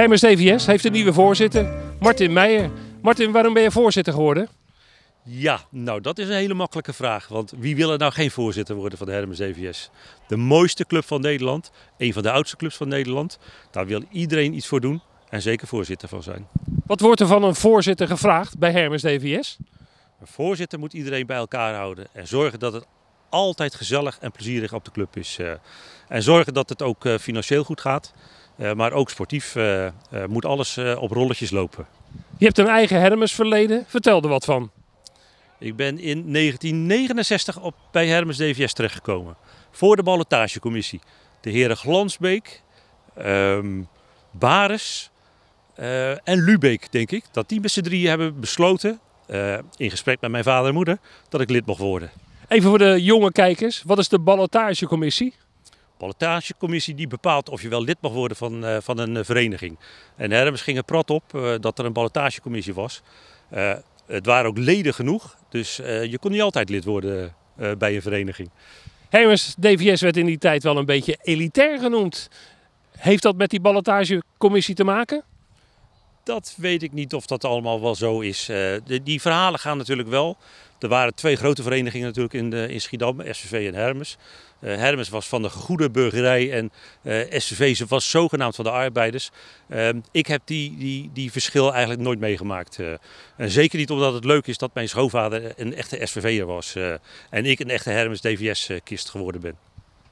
Hermes DVS heeft een nieuwe voorzitter, Martin Meijer. Martin, waarom ben je voorzitter geworden? Ja, nou dat is een hele makkelijke vraag. Want wie wil er nou geen voorzitter worden van de Hermes DVS? De mooiste club van Nederland, een van de oudste clubs van Nederland. Daar wil iedereen iets voor doen en zeker voorzitter van zijn. Wat wordt er van een voorzitter gevraagd bij Hermes DVS? Een voorzitter moet iedereen bij elkaar houden en zorgen dat het altijd gezellig en plezierig op de club is. Eh. En zorgen dat het ook eh, financieel goed gaat. Eh, maar ook sportief eh, eh, moet alles op rolletjes lopen. Je hebt een eigen Hermes verleden. Vertel er wat van. Ik ben in 1969 op, bij Hermes DVS terechtgekomen. Voor de ballotagecommissie. De heren Glansbeek, um, Bares en Lubeek, denk ik. Dat die met z'n drieën hebben besloten, in gesprek met mijn vader en moeder, dat ik lid mocht worden. Even voor de jonge kijkers, wat is de ballotagecommissie? Ballotagecommissie die bepaalt of je wel lid mag worden van, eh, van een eh, vereniging. En Hermes ging er prat op eh, dat er een ballotagecommissie was. het waren ook leden genoeg, dus je kon niet altijd lid worden bij een vereniging. Hermes DVS werd in die tijd wel een beetje elitair genoemd. Heeft dat met die ballotagecommissie te maken? Dat weet ik niet of dat allemaal wel zo is. die verhalen gaan natuurlijk wel. Er waren twee grote verenigingen natuurlijk in, de, eh, in Schiedam, SVV en Hermes. Eh, Hermes was van de goede burgerij en eh, SVV ze was zogenaamd van de arbeiders. Ehm, ik heb die, die, die verschil eigenlijk nooit meegemaakt. en zeker niet omdat het leuk is dat mijn schoonvader een echte SVV'er was. en ik een echte Hermes DVS-kist geworden ben.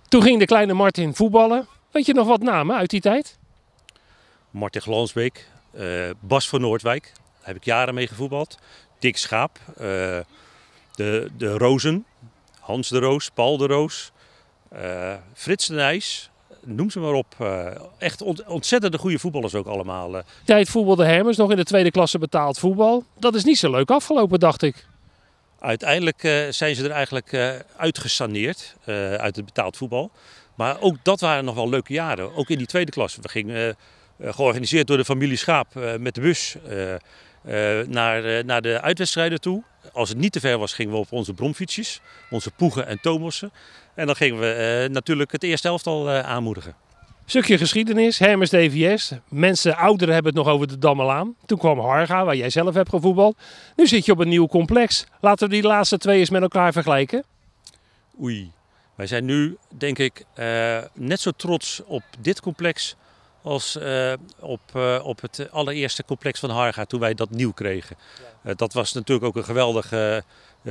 Toen ging de kleine Martin voetballen. Weet je nog wat namen uit die tijd? Martin Glansbeek, Bas van Noordwijk. Daar heb ik jaren mee gevoetbald. Dik Schaap de, de Rozen, Hans de Roos, Paul de Roos, eh, Frits de Nijs, noem ze maar op. Eh, echt ontzettende goede voetballers ook allemaal. Uh. voetbal de Hermes nog in de tweede klasse betaald voetbal. Dat is niet zo leuk afgelopen, dacht ik. Uiteindelijk zijn ze er eigenlijk uitgesaneerd uit het betaald voetbal. Maar ook dat waren nog wel leuke jaren. Ook in die tweede klasse. We gingen georganiseerd door de familie Schaap met de bus eh, naar, eh, naar de uitwedstrijden toe. Als het niet te ver was, gingen we op onze bromfietsjes, onze Poegen en Thomassen. En dan gingen we eh, natuurlijk het eerste elftal aanmoedigen. Stukje geschiedenis, Hermes DVS. Mensen, ouderen hebben het nog over de Dammelaan. Toen kwam Harga, waar jij zelf hebt gevoetbald. Nu zit je op een nieuw complex. Laten we die laatste twee eens met elkaar vergelijken. Oei, wij zijn nu denk ik net zo trots op dit complex als eh, op, eh, op het allereerste complex van Harga toen wij dat nieuw kregen. Eh, dat was natuurlijk ook een geweldig, een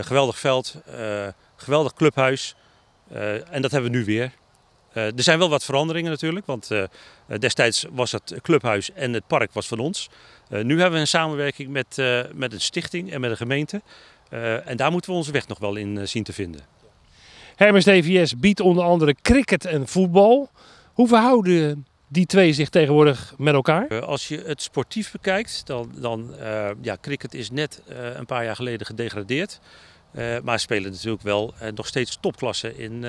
geweldig veld, geweldig clubhuis. en dat hebben we nu weer. er zijn wel wat veranderingen natuurlijk, want destijds was het clubhuis en het park was van ons. nu hebben we een samenwerking met, met een stichting en met een gemeente. en daar moeten we onze weg nog wel in zien te vinden. Hermes DVS biedt onder andere cricket en voetbal. Hoe verhouden die twee zich tegenwoordig met elkaar? Eh, als je het sportief bekijkt, dan, dan eh, ja, cricket is net eh, een paar jaar geleden gedegradeerd. Uh, maar spelen natuurlijk wel nog steeds topklassen in,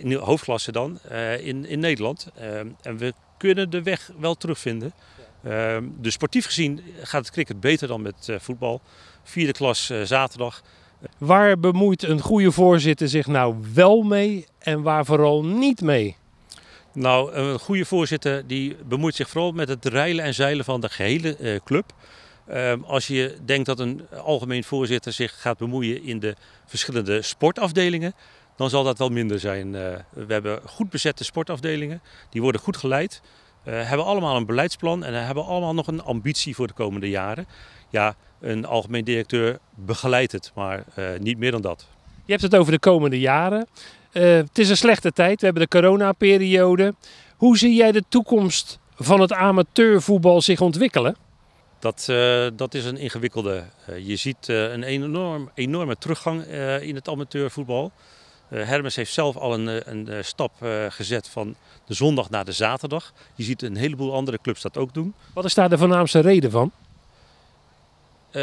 in hoofdklasse dan, in, in Nederland. en we kunnen de weg wel terugvinden. Ehm, dus sportief gezien gaat het cricket beter dan met voetbal. Vierde klas zaterdag. Waar bemoeit een goede voorzitter zich nou wel mee en waar vooral niet mee? Nou, een goede voorzitter die bemoeit zich vooral met het reilen en zeilen van de gehele eh, club. Ehm, als je denkt dat een algemeen voorzitter zich gaat bemoeien in de verschillende sportafdelingen, dan zal dat wel minder zijn. Eh, we hebben goed bezette sportafdelingen, die worden goed geleid, uh, hebben allemaal een beleidsplan en hebben allemaal nog een ambitie voor de komende jaren. Ja, een algemeen directeur begeleidt het, maar niet meer dan dat. Je hebt het over de komende jaren. Eh, het is een slechte tijd, we hebben de coronaperiode. Hoe zie jij de toekomst van het amateurvoetbal zich ontwikkelen? Dat, eh, dat is een ingewikkelde. Eh, je ziet een enorm, enorme teruggang in het amateurvoetbal. Hermes heeft zelf al een, een stap gezet van de zondag naar de zaterdag. Je ziet een heleboel andere clubs dat ook doen. Wat is daar de voornaamste reden van? Eh,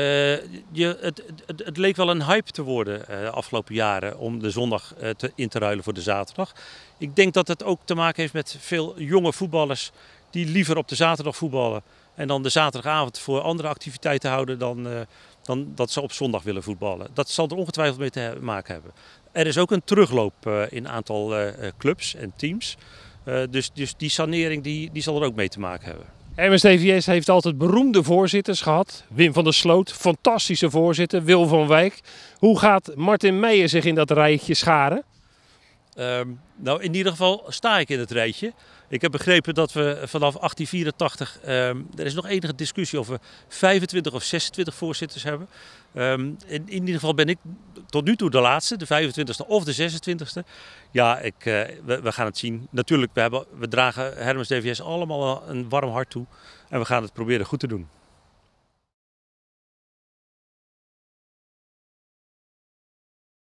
je, het, het, het, leek wel een hype te worden eh, de afgelopen jaren om de zondag eh, te, in te ruilen voor de zaterdag. Ik denk dat het ook te maken heeft met veel jonge voetballers die liever op de zaterdag voetballen en dan de zaterdagavond voor andere activiteiten houden dan, dan dat ze op zondag willen voetballen. Dat zal er ongetwijfeld mee te maken hebben. Er is ook een terugloop in aantal clubs en teams. dus, dus die sanering die, die zal er ook mee te maken hebben. MSDVS heeft altijd beroemde voorzitters gehad. Wim van der Sloot, fantastische voorzitter. Wil van Wijk. Hoe gaat Martin Meijer zich in dat rijtje scharen? Ehm, nou, in ieder geval sta ik in het rijtje. Ik heb begrepen dat we vanaf 1884, ehm, er is nog enige discussie of we 25 of 26 voorzitters hebben. Ehm, in, in, ieder geval ben ik tot nu toe de laatste, de 25 e of de 26 e Ja, ik, eh, we, we, gaan het zien. Natuurlijk, we, hebben, we dragen Hermes DVS allemaal een warm hart toe. En we gaan het proberen goed te doen.